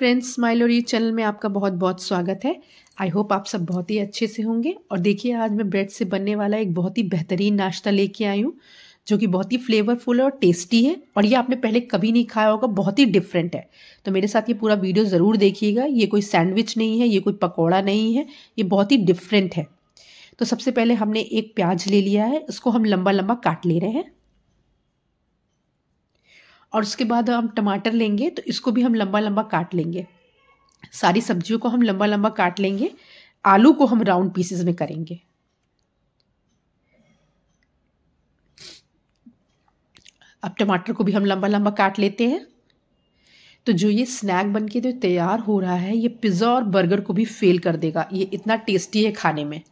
friends smile और ये channel में आपका बहुत बहुत स्वागत है आई होप आप सब बहुत ही अच्छे से होंगे और देखिए आज मैं ब्रेड से बनने वाला एक बहुत ही बेहतरीन नाश्ता लेके आई हूँ जो कि बहुत ही फ्लेवरफुल और टेस्टी है और ये आपने पहले कभी नहीं खाया होगा बहुत ही डिफरेंट है तो मेरे साथ ये पूरा वीडियो ज़रूर देखिएगा ये कोई सैंडविच नहीं है ये कोई पकौड़ा नहीं है ये बहुत ही डिफरेंट है तो सबसे पहले हमने एक प्याज ले लिया है उसको हम लंबा लंबा काट ले रहे हैं और उसके बाद हम टमाटर लेंगे तो इसको भी हम लंबा लंबा काट लेंगे सारी सब्जियों को हम लंबा लंबा काट लेंगे आलू को हम राउंड पीसेस में करेंगे अब टमाटर को भी हम लंबा लंबा काट लेते हैं तो जो ये स्नैक बन के जो तो तैयार हो रहा है ये पिज़्ज़ा और बर्गर को भी फेल कर देगा ये इतना टेस्टी है खाने में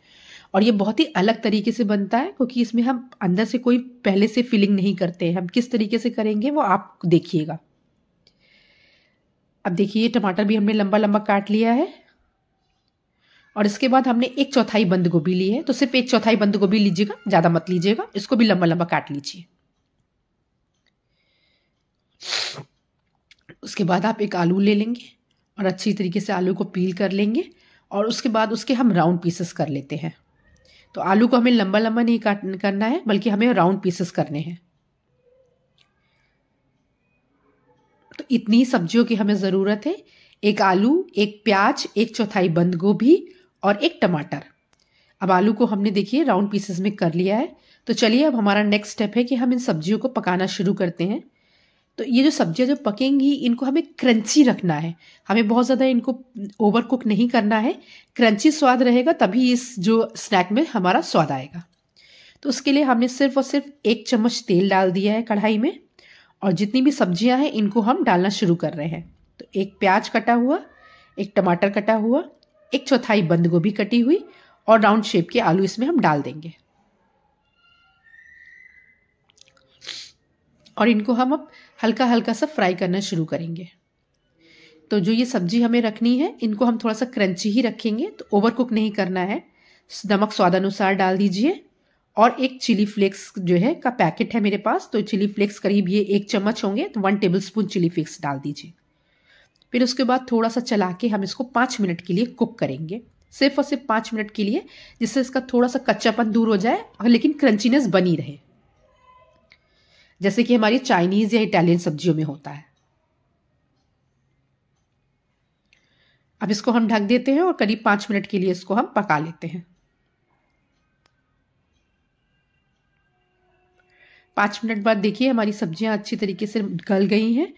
और ये बहुत ही अलग तरीके से बनता है क्योंकि इसमें हम अंदर से कोई पहले से फीलिंग नहीं करते हैं हम किस तरीके से करेंगे वो आप देखिएगा अब देखिए टमाटर भी हमने लंबा लंबा काट लिया है और इसके बाद हमने एक चौथाई बंद गोभी ली है तो सिर्फ एक चौथाई बंद गोभी लीजिएगा ज़्यादा मत लीजिएगा इसको भी लंबा लंबा काट लीजिए उसके बाद आप एक आलू ले लेंगे और अच्छी तरीके से आलू को पील कर लेंगे और उसके बाद उसके हम राउंड पीसेस कर लेते हैं तो आलू को हमें लंबा लंबा नहीं काट करना है बल्कि हमें राउंड पीसेस करने हैं तो इतनी सब्जियों की हमें ज़रूरत है एक आलू एक प्याज एक चौथाई बंद गोभी और एक टमाटर अब आलू को हमने देखिए राउंड पीसेस में कर लिया है तो चलिए अब हमारा नेक्स्ट स्टेप है कि हम इन सब्जियों को पकाना शुरू करते हैं तो ये जो सब्जियां जो पकेंगी इनको हमें क्रंची रखना है हमें बहुत ज़्यादा इनको ओवर कुक नहीं करना है क्रंची स्वाद रहेगा तभी इस जो स्नैक में हमारा स्वाद आएगा तो उसके लिए हमने सिर्फ और सिर्फ एक चम्मच तेल डाल दिया है कढ़ाई में और जितनी भी सब्जियां हैं इनको हम डालना शुरू कर रहे हैं तो एक प्याज कटा हुआ एक टमाटर कटा हुआ एक चौथाई बंद गोभी कटी हुई और राउंड शेप के आलू इसमें हम डाल देंगे और इनको हम अब हल्का हल्का सा फ्राई करना शुरू करेंगे तो जो ये सब्जी हमें रखनी है इनको हम थोड़ा सा क्रंची ही रखेंगे तो ओवर कुक नहीं करना है नमक स्वादानुसार डाल दीजिए और एक चिली फ्लेक्स जो है का पैकेट है मेरे पास तो चिली फ्लेक्स करीब ये एक चम्मच होंगे तो one tablespoon chilli flakes डाल दीजिए फिर उसके बाद थोड़ा सा चला के हम इसको पाँच मिनट के लिए कुक करेंगे सिर्फ और सिर्फ पाँच मिनट के लिए जिससे इसका थोड़ा सा कच्चापन दूर हो जाए और लेकिन क्रंचीनेस बनी रहे जैसे कि हमारी चाइनीज़ या इटालियन सब्जियों में होता है अब इसको हम ढक देते हैं और करीब पांच मिनट के लिए इसको हम पका लेते हैं पांच मिनट बाद देखिए हमारी सब्जियां अच्छी तरीके से गल गई हैं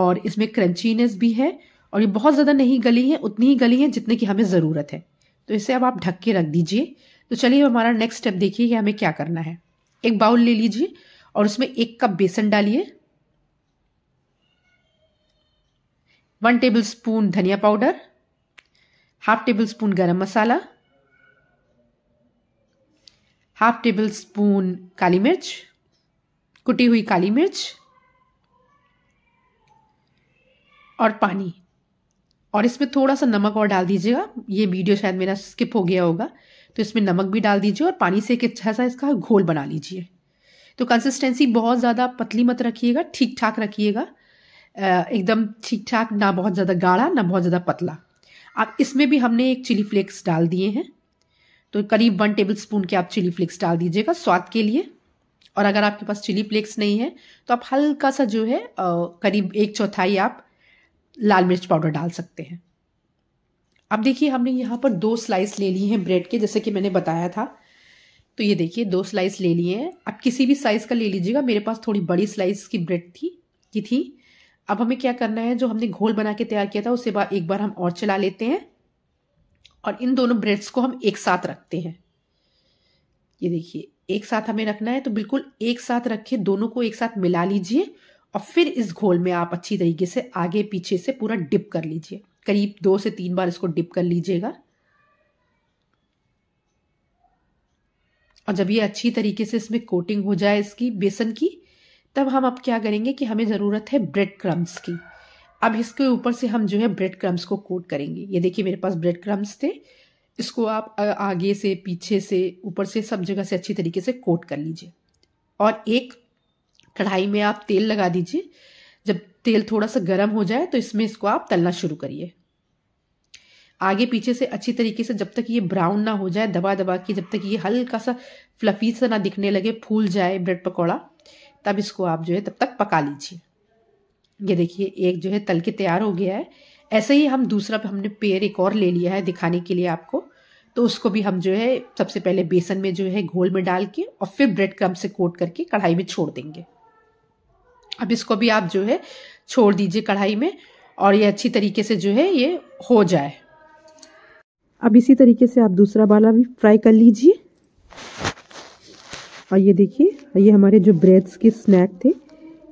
और इसमें क्रंचीनेस भी है और ये बहुत ज़्यादा नहीं गली है उतनी ही गली है जितने की हमें ज़रूरत है तो इसे अब आप ढक के रख दीजिए तो चलिए हमारा नेक्स्ट स्टेप देखिए हमें क्या करना है एक बाउल ले लीजिए और उसमें एक कप बेसन डालिए वन टेबल स्पून धनिया powder half tablespoon garam masala half tablespoon काली मिर्च कुटी हुई काली मिर्च और पानी और इसमें थोड़ा सा नमक और डाल दीजिएगा ये वीडियो शायद मेरा स्किप हो गया होगा तो इसमें नमक भी डाल दीजिए और पानी से एक अच्छा सा इसका घोल बना लीजिए तो कंसिस्टेंसी बहुत ज़्यादा पतली मत रखिएगा ठीक ठाक रखिएगा एकदम ठीक ठाक ना बहुत ज़्यादा गाढ़ा ना बहुत ज़्यादा पतला अब इसमें भी हमने एक चिली फ्लेक्स डाल दिए हैं तो करीब वन टेबल स्पून के आप चिली फ्लेक्स डाल दीजिएगा स्वाद के लिए और अगर आपके पास चिली फ्लेक्स नहीं है तो आप हल्का सा जो है करीब एक चौथाई आप लाल मिर्च पाउडर डाल सकते हैं अब देखिए हमने यहाँ पर दो स्लाइस ले ली हैं ब्रेड के जैसे कि मैंने बताया था तो ये देखिए दो स्लाइस ले लिए हैं आप किसी भी साइज़ का ले लीजिएगा मेरे पास थोड़ी बड़ी स्लाइस की ब्रेड थी की थी अब हमें क्या करना है जो हमने घोल बना के तैयार किया था उसे बार एक बार हम और चला लेते हैं और इन दोनों ब्रेड्स को हम एक साथ रखते हैं ये देखिए एक साथ हमें रखना है तो बिल्कुल एक साथ रखे दोनों को एक साथ मिला लीजिए और फिर इस घोल में आप अच्छी तरीके से आगे पीछे से पूरा डिप कर लीजिए करीब दो से तीन बार इसको डिप कर लीजिएगा और जब ये अच्छी तरीके से इसमें कोटिंग हो जाए इसकी बेसन की तब हम अब क्या करेंगे कि हमें ज़रूरत है ब्रेड क्रम्स की अब इसके ऊपर से हम जो है ब्रेड क्रम्स को कोट करेंगे ये देखिए मेरे पास ब्रेड क्रम्स थे इसको आप आगे से पीछे से ऊपर से सब जगह से अच्छी तरीके से कोट कर लीजिए और एक कढ़ाई में आप तेल लगा दीजिए जब तेल थोड़ा सा गर्म हो जाए तो इसमें इसको आप तलना शुरू करिए आगे पीछे से अच्छी तरीके से जब तक ये ब्राउन ना हो जाए दबा दबा के जब तक ये हल्का सा फ्लफी सा ना दिखने लगे फूल जाए ब्रेड पकौड़ा तब इसको आप जो है तब तक पका लीजिए ये देखिए एक जो है तल के तैयार हो गया है ऐसे ही हम दूसरा हमने पेयर एक और ले लिया है दिखाने के लिए आपको तो उसको भी हम जो है सबसे पहले बेसन में जो है घोल में डाल के और फिर ब्रेड क्रम से कोट करके कढ़ाई में छोड़ देंगे अब इसको भी आप जो है छोड़ दीजिए कढ़ाई में और ये अच्छी तरीके से जो है ये हो जाए अब इसी तरीके से आप दूसरा वाला भी फ्राई कर लीजिए और ये देखिए ये हमारे जो ब्रेड्स के स्नैक थे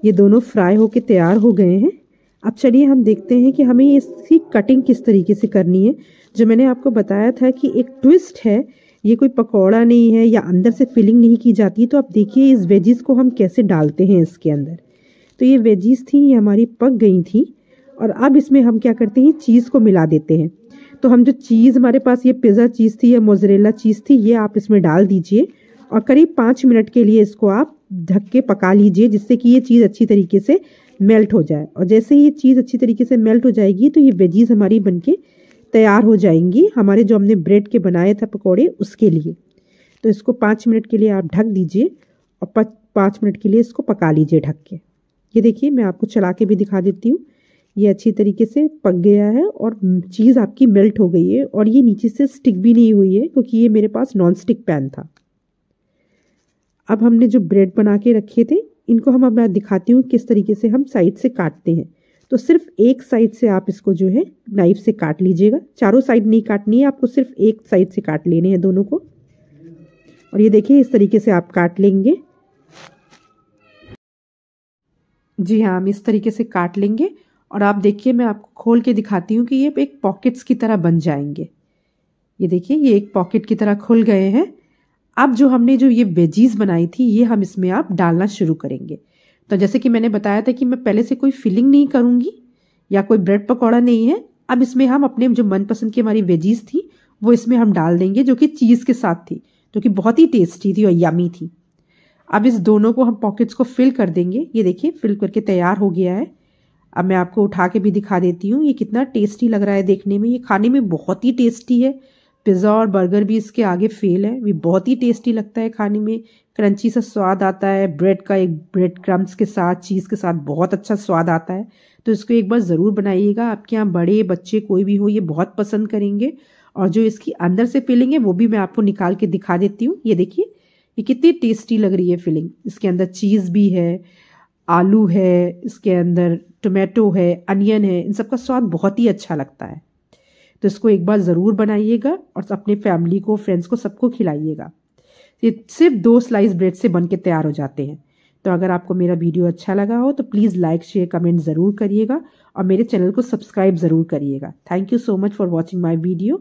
ये दोनों फ्राई होके तैयार हो गए हैं अब चलिए हम देखते हैं कि हमें इसकी कटिंग किस तरीके से करनी है जो मैंने आपको बताया था कि एक ट्विस्ट है ये कोई पकौड़ा नहीं है या अंदर से फिलिंग नहीं की जाती तो आप देखिए इस वेजीज़ को हम कैसे डालते हैं इसके अंदर तो ये वेजीज़ थी ये हमारी पक गई थी और अब इसमें हम क्या करते हैं चीज़ को मिला देते हैं तो हम जो चीज़ हमारे पास ये पिज़्ज़ा चीज़ थी या मोजरेला चीज़ थी ये आप इसमें डाल दीजिए और करीब पाँच मिनट के लिए इसको आप ढक के पका लीजिए जिससे कि ये चीज़ अच्छी तरीके से मेल्ट हो जाए और जैसे ये चीज़ अच्छी तरीके से मेल्ट हो जाएगी तो ये वेजीज़ हमारी बन तैयार हो जाएंगी हमारे जो हमने ब्रेड के बनाए थे पकौड़े उसके लिए तो इसको पाँच मिनट के लिए आप ढक दीजिए और पाँच मिनट के लिए इसको पका लीजिए ढक के ये देखिए मैं आपको चला के भी दिखा देती हूँ ये अच्छी तरीके से पक गया है और चीज़ आपकी मेल्ट हो गई है और ये नीचे से स्टिक भी नहीं हुई है क्योंकि ये मेरे पास नॉन स्टिक पैन था अब हमने जो ब्रेड बना के रखे थे इनको हम अब मैं दिखाती हूँ किस तरीके से हम साइड से काटते हैं तो सिर्फ एक साइड से आप इसको जो है नाइफ से काट लीजिएगा चारों साइड नहीं काटनी है आपको सिर्फ एक साइड से काट लेने हैं दोनों को और ये देखिए इस तरीके से आप काट लेंगे जी हाँ हम इस तरीके से काट लेंगे और आप देखिए मैं आपको खोल के दिखाती हूँ कि ये एक पॉकेट्स की तरह बन जाएंगे ये देखिए ये एक पॉकेट की तरह खुल गए हैं अब जो हमने जो ये वेजीज बनाई थी ये हम इसमें आप डालना शुरू करेंगे तो जैसे कि मैंने बताया था कि मैं पहले से कोई फिलिंग नहीं करूँगी या कोई ब्रेड पकौड़ा नहीं है अब इसमें हम अपने जो मनपसंद की हमारी वेजीज थी वो इसमें हम डाल देंगे जो कि चीज़ के साथ थी जो कि बहुत ही टेस्टी थी और यमी थी अब इस दोनों को हम पॉकेट्स को फिल कर देंगे ये देखिए फिल करके तैयार हो गया है अब मैं आपको उठा के भी दिखा देती हूँ ये कितना टेस्टी लग रहा है देखने में ये खाने में बहुत ही टेस्टी है पिज़्ज़ा और बर्गर भी इसके आगे फेल है ये बहुत ही टेस्टी लगता है खाने में क्रंची सा स्वाद आता है ब्रेड का एक ब्रेड क्रम्स के साथ चीज़ के साथ बहुत अच्छा स्वाद आता है तो इसको एक बार ज़रूर बनाइएगा आपके यहाँ बड़े बच्चे कोई भी हो ये बहुत पसंद करेंगे और जो इसकी अंदर से फिलिंग है वो भी मैं आपको निकाल के दिखा देती हूँ ये देखिए ये कितनी टेस्टी लग रही है फिलिंग इसके अंदर चीज़ भी है आलू है इसके अंदर टोमेटो है अनियन है इन सबका स्वाद बहुत ही अच्छा लगता है तो इसको एक बार ज़रूर बनाइएगा और अपने फैमिली को फ्रेंड्स को सबको खिलाइएगा ये सिर्फ दो स्लाइस ब्रेड से बन के तैयार हो जाते हैं तो अगर आपको मेरा वीडियो अच्छा लगा हो तो प्लीज़ लाइक शेयर कमेंट ज़रूर करिएगा और मेरे चैनल को सब्सक्राइब ज़रूर करिएगा thank you so much for watching my video